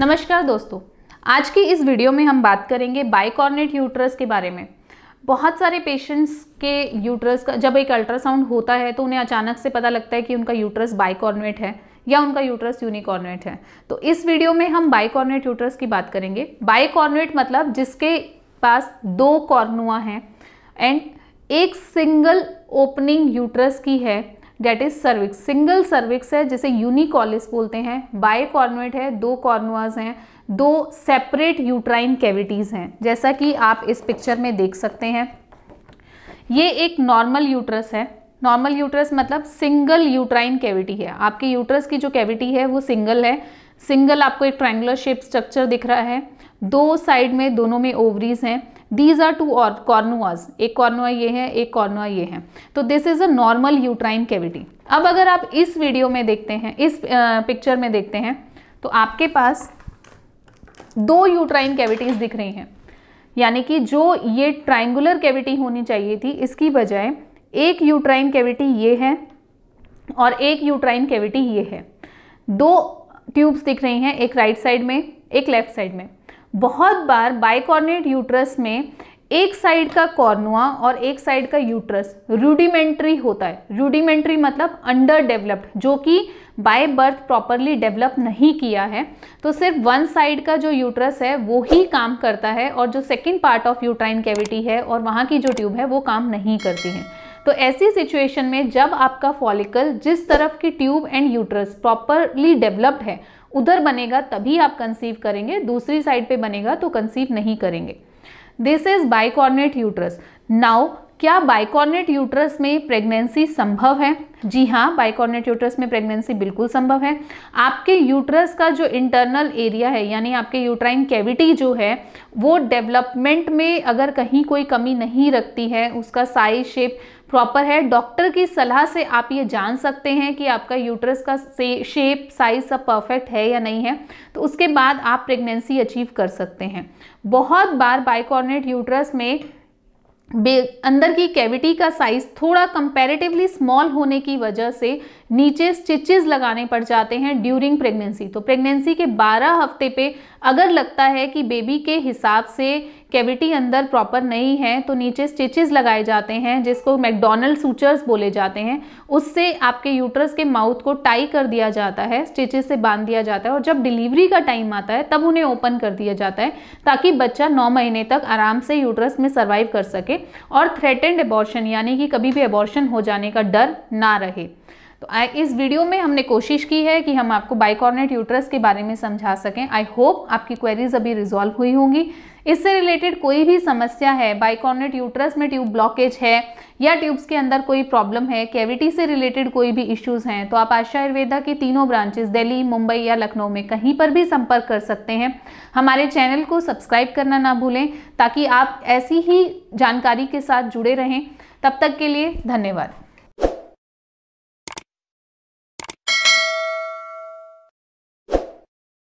नमस्कार दोस्तों आज की इस वीडियो में हम बात करेंगे बाइकॉर्नेट यूट्रस के बारे में बहुत सारे पेशेंट्स के यूट्रस का जब एक अल्ट्रासाउंड होता है तो उन्हें अचानक से पता लगता है कि उनका यूट्रस बाइकॉर्नेट है या उनका यूट्रस यूनिकॉर्नेट है तो इस वीडियो में हम बाइकॉर्नेट यूट्रस की बात करेंगे बाइकॉर्नेट मतलब जिसके पास दो कॉर्नुआ हैं एंड एक सिंगल ओपनिंग यूट्रस की है that is cervix single cervix है जिसे यूनिकॉलिस बोलते हैं बाय कॉर्नुएट है दो कॉर्नोआज हैं दो सेपरेट यूट्राइन कैविटीज़ हैं जैसा कि आप इस पिक्चर में देख सकते हैं ये एक नॉर्मल यूट्रस है नॉर्मल यूट्रस मतलब सिंगल यूट्राइन कैविटी है आपके यूट्रस की जो कैविटी है वो सिंगल है सिंगल आपको एक ट्रायंगुलर शेप स्ट्रक्चर दिख रहा है दो साइड में दोनों में ओवरीज हैं दीज आर टू और कॉर्नुआज एक कॉर्नुआ ये है एक कॉर्नुआ ये है तो this is a normal uterine cavity अब अगर आप इस वीडियो में देखते हैं इस पिक्चर में देखते हैं तो आपके पास दो यूट्राइन कैविटीज दिख रही हैं यानी कि जो ये ट्राइंगुलर कैविटी होनी चाहिए थी इसकी बजाय एक यूट्राइन कैविटी ये है और एक यूट्राइन कैविटी ये है दो ट्यूब्स दिख रही हैं एक राइट साइड में एक लेफ्ट साइड में बहुत बार बाइकॉर्नेट यूट्रस में एक साइड का कॉर्नुआ और एक साइड का यूट्रस रूडिमेंट्री होता है रूडिमेंट्री मतलब अंडर डेवलप्ड जो कि बाय बर्थ प्रॉपरली डेवलप नहीं किया है तो सिर्फ वन साइड का जो यूट्रस है वो ही काम करता है और जो second part of uterine cavity है और वहाँ की जो ट्यूब है वो काम नहीं करती है तो ऐसी सिचुएशन में जब आपका फॉलिकल जिस तरफ की tube and uterus properly developed है उधर बनेगा तभी आप कंसीव करेंगे दूसरी साइड पे बनेगा तो कंसीव नहीं करेंगे this is bicornuate uterus now क्या बाइकॉर्नेट यूट्रस में प्रेगनेंसी संभव है जी हाँ बाइकॉर्नेट यूट्रस में प्रेगनेंसी बिल्कुल संभव है आपके यूट्रस का जो इंटरनल एरिया है यानी आपके यूट्राइन कैविटी जो है वो डेवलपमेंट में अगर कहीं कोई कमी नहीं रखती है उसका साइज शेप प्रॉपर है डॉक्टर की सलाह से आप ये जान सकते हैं कि आपका यूट्रस का शेप साइज सब परफेक्ट है या नहीं है तो उसके बाद आप प्रेगनेंसी अचीव कर सकते हैं बहुत बार बाइकॉर्नेट यूट्रस में अंदर की कैविटी का साइज थोड़ा कंपैरेटिवली स्मॉल होने की वजह से नीचे स्टिचेस लगाने पड़ जाते हैं ड्यूरिंग प्रेगनेंसी तो प्रेगनेंसी के 12 हफ्ते पे अगर लगता है कि बेबी के हिसाब से कैविटी अंदर प्रॉपर नहीं है तो नीचे स्टिचेस लगाए जाते हैं जिसको मैकडोनल्ड सूचर्स बोले जाते हैं उससे आपके यूटरस के माउथ को टाई कर दिया जाता है स्टिचेस से बांध दिया जाता है और जब डिलीवरी का टाइम आता है तब उन्हें ओपन कर दिया जाता है ताकि बच्चा नौ महीने तक आराम से यूटरस में सर्वाइव कर सके और थ्रेटेंड एबॉर्शन यानी कि कभी भी एबॉर्शन हो जाने का डर ना रहे तो आई इस वीडियो में हमने कोशिश की है कि हम आपको बाइकॉर्नेट यूट्रस के बारे में समझा सकें आई होप आपकी क्वेरीज अभी रिजॉल्व हुई होंगी इससे रिलेटेड कोई भी समस्या है बाइकॉर्नेट यूट्रस में ट्यूब ब्लॉकेज है या ट्यूब्स के अंदर कोई प्रॉब्लम है कैविटी से रिलेटेड कोई भी इश्यूज़ हैं तो आप आशा आयुर्वेदा की तीनों ब्रांचेस दिल्ली मुंबई या लखनऊ में कहीं पर भी संपर्क कर सकते हैं हमारे चैनल को सब्सक्राइब करना ना भूलें ताकि आप ऐसी ही जानकारी के साथ जुड़े रहें तब तक के लिए धन्यवाद